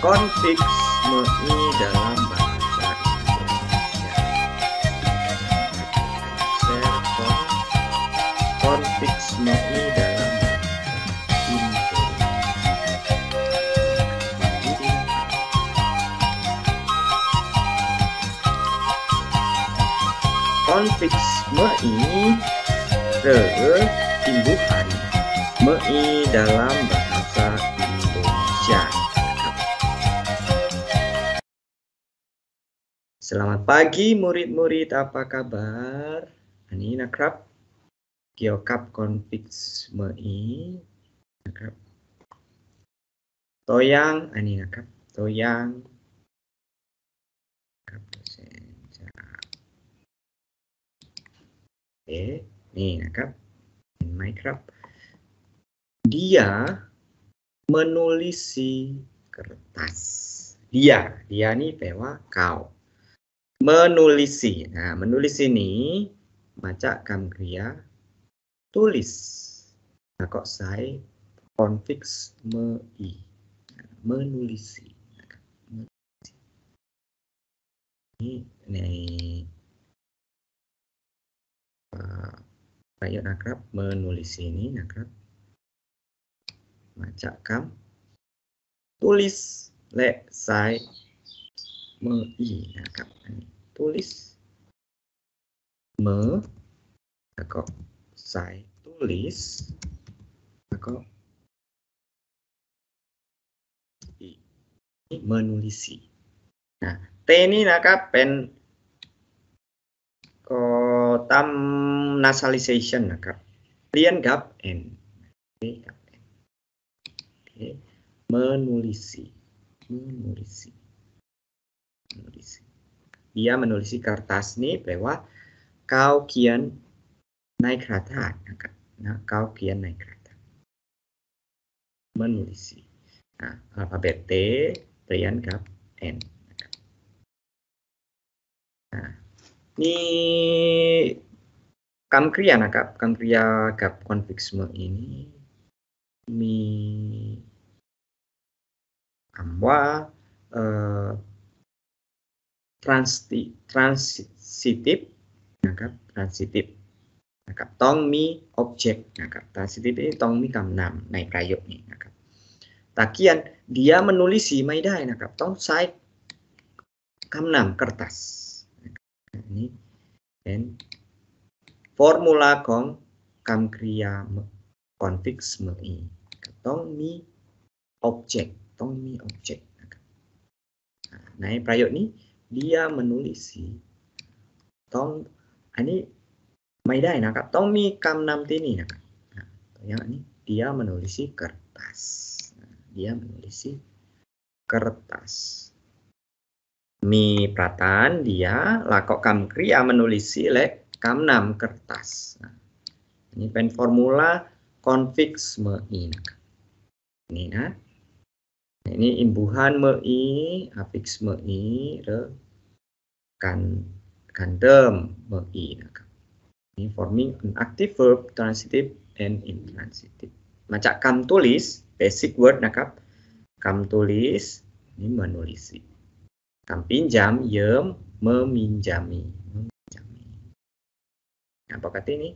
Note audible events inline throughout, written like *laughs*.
konfiksme ini dalam bahasa Indonesia konfiksme ini dalam bahasa Indonesia konfiksme ini re timbuhan me dalam bahasa Indonesia Selamat pagi murid-murid, apa kabar? Ini nakrab geokap nak nakrab toyang ini nakrab toyang oke nih nakrab Minecraft dia menulisi kertas dia dia nih pewa kau menulisi. Nah, menulis ini maca kriya tulis. Nah, kok saya konfix me i. menulisi. menulisi. Ini, ini uh, Pak menulis ini akrab maca kam tulis le saya me mengikak iya, tulis me aku saya tulis aku i menulisi nah t ini naka pen kotam nasalization naka lian gap n oke menulisi menulisi menulis. Dia menulis kertas ini bahwa kau kian naik kereta. Nah, kau kian naik kereta. Menulis. Nah, alfabet T, Brian Gap, N. Nah, ini kamkria nakap kamkria gap semua ini mi amwa eh, transitif nangkap transitif nangkap tong mi objek nangkap transitif ini tong mi kam nam naik rayok nih nangkap takian dia menulisi maidai nangkap tong sai kam nam kertas ini dan formula kong kam kriya konflik semei tong mi objek tong mi objek nah, naik rayok nih dia menulis Tom ini ไม่ได้ nah, Tommy kam nam tini nah, yang ini dia menulis kertas nah, dia menulis kertas mi pratan dia lakok kam kriya menulis le kam nam kertas nah, ini pen formula konfiks me ini nah ini imbuhan mei, afiks mei, re, kan, kandem mei. Ini forming an active verb, transitive, and intransitive. Macam kam tulis, basic word nakap. Kam tulis, ini menulisi. Kam pinjam, yem, meminjami. meminjami. Nah, kata ini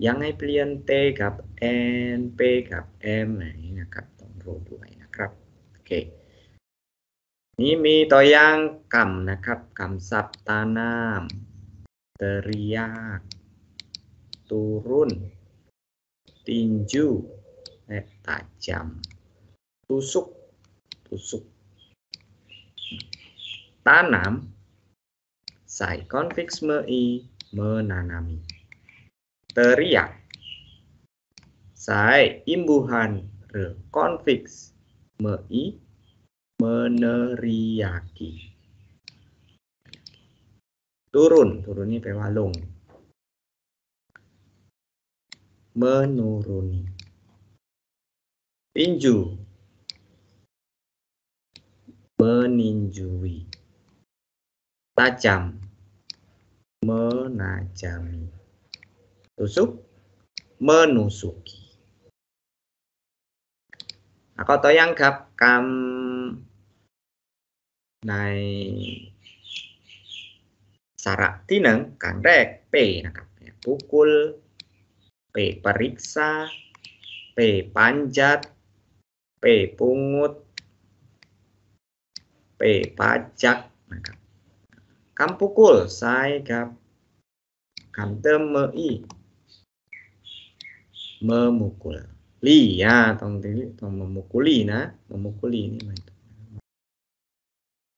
yang ay pilihan T gap N, P gap M, nah ini nakap, tombol dua ini nakap. เคนี้มีตัวอย่างคำนะครับคำศัพท์ตานาม teriak turun tinju และ tajam eh, tusuk tusuk tanam ใส่คอนฟิกซ์เมอี menanami teriak ใส่ imbuhan หรือ configs mei meneriaki turun turun ini pewalung menuruni tinju meninjui tajam menajami tusuk menusuki Ako toyang gap kam nai sarak tineng kang rek p nakap pukul p periksa p panjat p pungut p pajak nakap kam pukul sai gap kam teme i memukul liya tongtili tong memukuli nah memukuli ini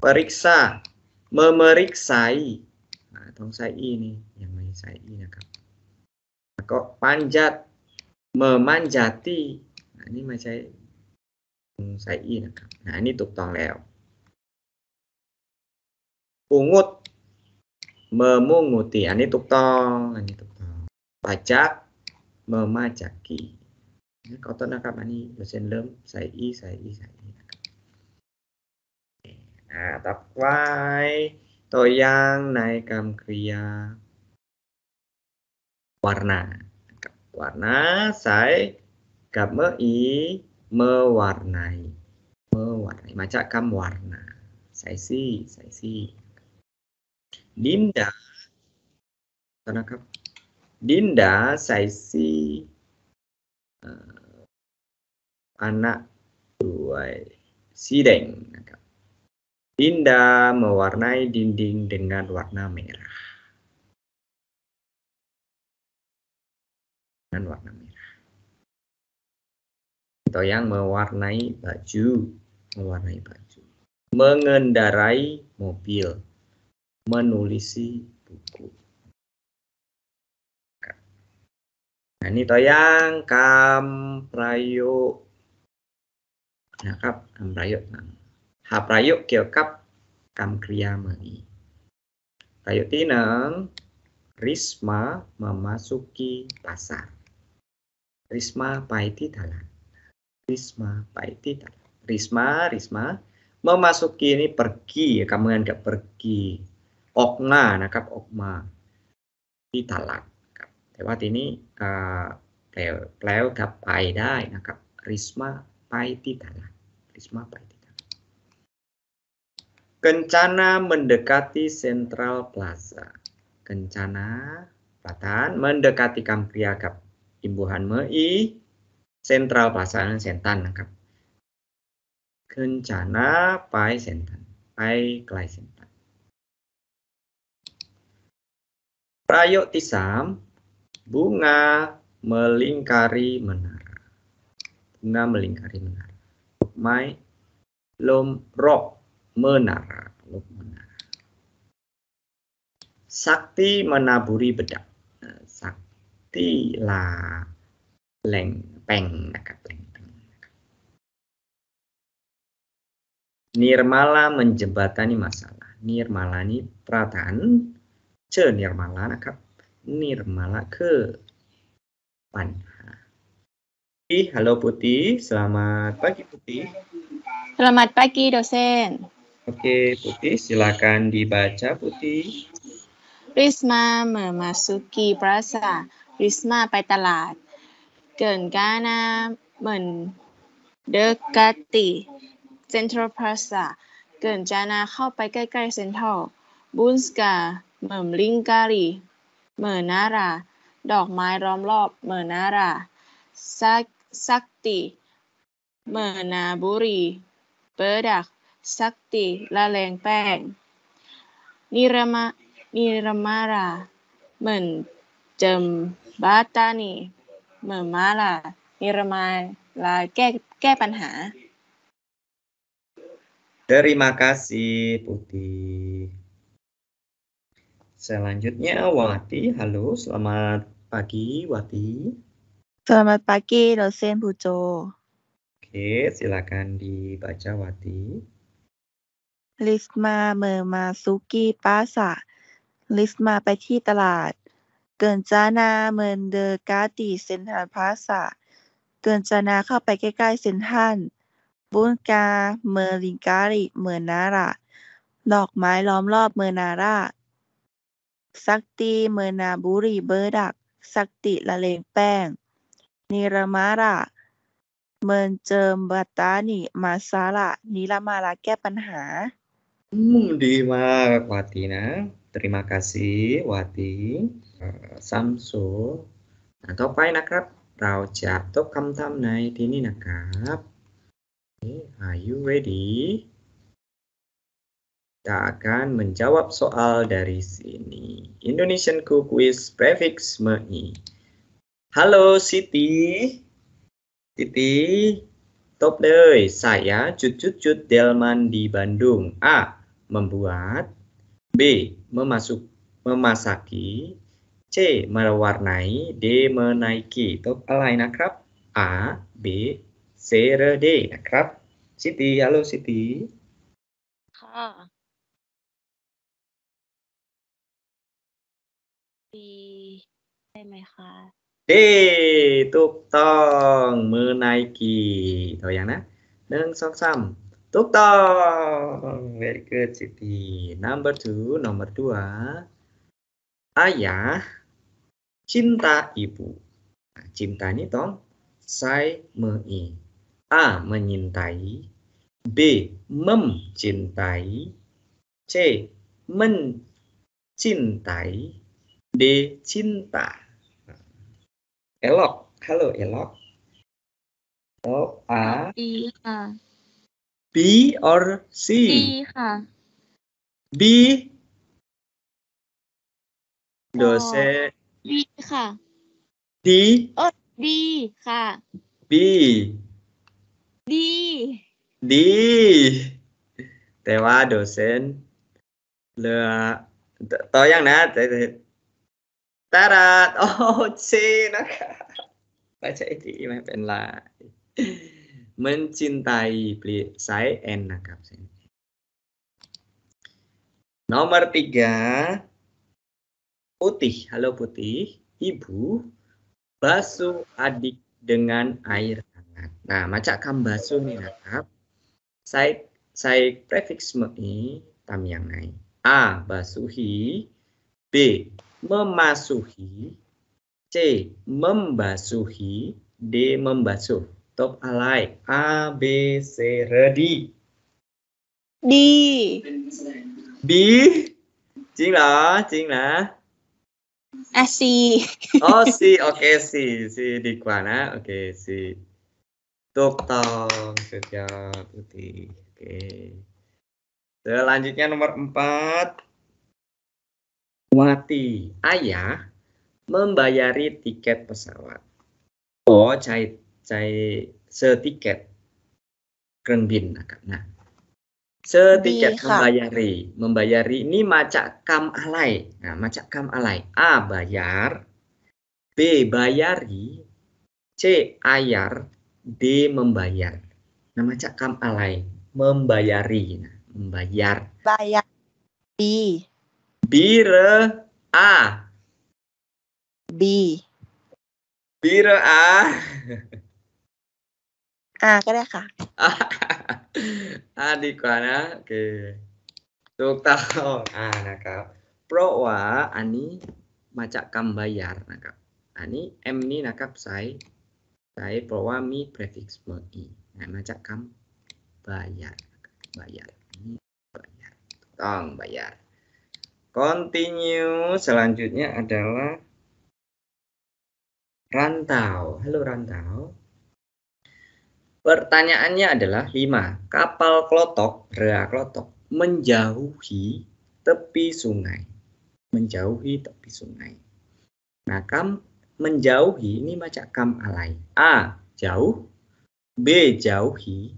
periksa memeriksai nah tong saya ini yang main ini nakap kok panjat memanjati nah ini mah saya, ini sai nah ini tuk tong leo pungut memunguti nah, ini tuk tong nah, ini tuk tong pajak memajaki ขอต้นนะครับอันนี้เดี๋ยวเซนเริ่มใส่อีใส่อีใส่อีนะครับอ่าตับไว้ตัวอย่างในคำกริยาวาร n a กับ w a r n ใส่กับเมื่ออี mewarnai mewarnai มาจากคำ w a r n าใส่ซีใส่ซีดินดาต้นนะครับดินดาใส่ซี anak buai sideng. Dinda mewarnai dinding dengan warna merah. Dengan warna merah. Atau yang mewarnai baju, mewarnai baju. Mengendarai mobil, menulisi buku. Nah, ini toyang kamprayo นะครับคำประโยคนั้นหาประโยคเกี่ยวกับคำกริยามือประโยคที่หนึ่ง Risma memasuki pasar Risma ไปที่ตลาด Risma ไปที่ตลาด Risma Risma memasuki นี่ pergi คำเงินกับ pergi ออกมานะครับ ออกมาที่ตลาดครับแต่ว่าทีนี้แปลแปลกับไปได้นะครับ Risma ไปที่ตลาด Risma perhatikan. Kencana mendekati Central Plaza. Kencana Platan mendekati Kampriagap. Imbuhan Mei Central Plaza eh, Sentan Kap. Kencana Pai Sentan. Pai Klai Sentan. Prayo Tisam bunga melingkari menara. Bunga melingkari menara my rok menara. Sakti menaburi bedak. Sakti la leng peng leng Nirmala menjembatani masalah. Nirmala ini perataan. Ce nirmala Nirmala ke panah. p i Halo Putih, selamat pagi Putih. Selamat pagi dosen. Oke Putih, silakan dibaca Putih. Risma memasuki p r a s a Risma ไปตลาด Gengana mendekati Central Plaza. Gengana เข้าไปใกล้ๆ Central. Bunska memlingkari menara ดอกไม้ล้อมรอบ m e นาราซัก sakti, menaburi, bedak, sakti, laleng peng. Nirama, niramara menjembatani, memala, nirama ke, ke panha. Terima kasih Putih. Selanjutnya Wati, halo, selamat pagi Wati. Selamat pagi dosen Pujo. Oke, silakan dibaca Wati. Lisma เมอมาซุกี้ป้าสะลิสมาไปที่ตลาด เกินจานา เมินเดอการ์ตีเซนทันพาสะเกินจานาเข้าไปใกล้ๆเซนทันบุนกา เมอริงการิ เมอนาระดอกไม้ล้อมรอบเมอนาราสักตีเมอนาบุรีเบอร์ดัก สักติละเลงแป้ง nirmala menjembatani masalah niramala Hmm, di Terima kasih Wati. Eh, nah, eh, are you ready? Kita akan menjawab soal dari sini. Indonesian Cook with prefix Me. Halo Siti. Siti, top deh. Saya Cucut-Cut Delman di Bandung. A. Membuat. B. Memasuk, memasaki. C. Mewarnai. D. Menaiki. Top lain akrab. A, B, C, R, D. Akrab. Siti, halo Siti. Ha. B, ได้ไหมคะ D. ถูกต้องมือไนกี้ตัวอย่างนะหนึ่งสองสามถูกต้อง very good City. number two nomor dua ayah cinta ibu nah, cinta ini tong saya mei a menyintai b memcintai c mencintai d cinta Elok. Halo, Elok. O A I A B or C? B ha. B Dose oh, B ha. D Oh, D ha. B D D Tewa dosen. Le toyang na, eh, Tarat. *laughs* Oh, cina. Baca itu MFN lah. Mencintai beli saya enak Nomor tiga. Putih. Halo putih. Ibu basuh adik dengan air hangat. Nah, macam kam basuh nih nakap. Saya saya prefix me tam yang naik. A basuhi B memasuhi, C membasuhi, D membasuh. Top alai A B C ready. D. B. jing lah, jing lah À, C. oh, C. Oke C. C di mana? Oke si C. Ah. Tuk tong setiap putih. Oke. Okay. Selanjutnya nomor empat Wati ayah membayari tiket pesawat. Oh, cai cai setiket kerenbin nah. Setiket Bihak. membayari, membayari ini macak kam alai. Nah, macak kam alai. A bayar, B bayari, C ayar, D membayar. Nah, macak kam alai membayari, nah, membayar. Bayar. B. Bira A. B. Bira A. อ่าก็ได้ค่ะอ่าดีกว่านะโอเคถูกต้องอ่านะครับ เพราะว่าอันนี้มาจากคำบายารนะครับอันนี้ m นี้นะครับใส่ใส่เพราะว่ามี prefix เมื่อ e นะมาจากคำบายารบายารนี่บายารต้องบายาร Continue selanjutnya adalah rantau. Halo rantau. Pertanyaannya adalah 5. Kapal klotok, rea klotok, menjauhi tepi sungai. Menjauhi tepi sungai. Nah, kam menjauhi ini macam kam alai. A. Jauh. B. Jauhi.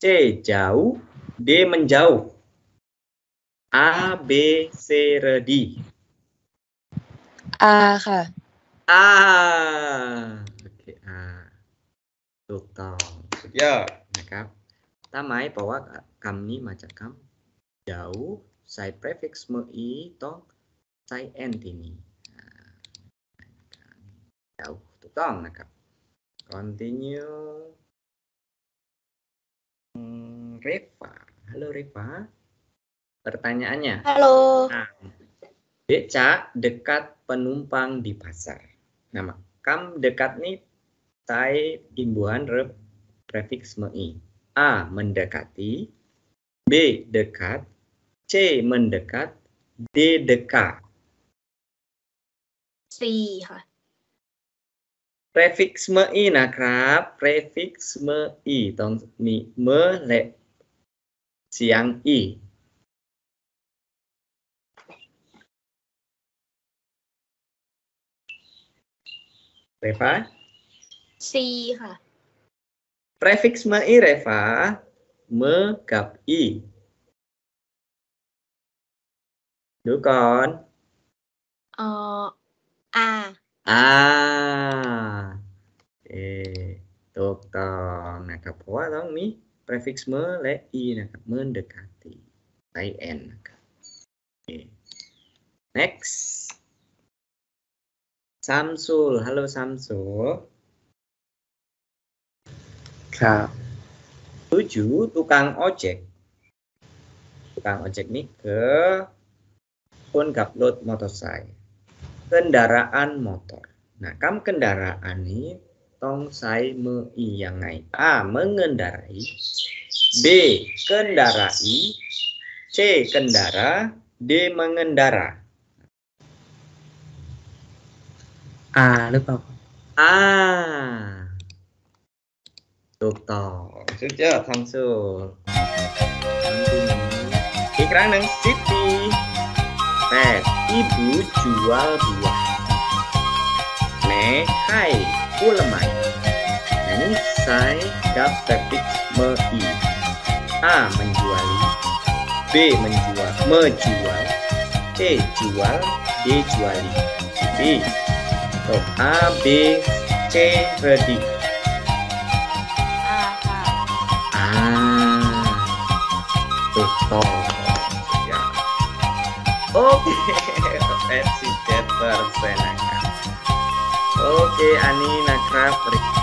C. Jauh. D. Menjauh. A B C R D อาค่ะ A โอเค A ถูกต้องสุดยอดนะครับตามหมายแปลว่าคำนี้มาจากคำ jauh ใส่ prefix me ต้องใส่ n ทีนี้ jauh ถูกต้องนะครับ continue Reva halo Reva Pertanyaannya. Halo. Nah, beca dekat penumpang di pasar. Nama kam dekat nih tai imbuhan rep prefix mei. A mendekati, B dekat, C mendekat, D dekat. C. Prefix mei nakrab, Prefix mei tong mi me le siang i Reva? C ค่ะ prefix มาอีเรฟาเมกับอีดูก่อนเอ่ออาอาเอถูกต้องนะครับ เพราะว่าต้องมี prefix เมและ e นะครับเมื่อเดกาติไลแอนนะครับ next Samsul. Halo Samsul. Ka. Tujuh tukang ojek. Tukang ojek nih ke pun gaplot motor saya. Kendaraan motor. Nah, kam kendaraan nih tong saya meiyangai. A. Mengendarai. B. Kendarai. C. Kendara. D. Mengendara. อาหรือเปล่าอาถูกต้องสุดจ้าทั้งสู้อีกครั้งหนึ่งสิบีแปดอิบูจอาบัวแม่ไข่ผลไม้นี่สายดับแต่ปิดเมออี A menjuali B menjual menjual จ jual D j u a l D Oh, A, B, C, ready. Ah, tuh Ya. Oke, okay, Peter Senaka. Oke, Ani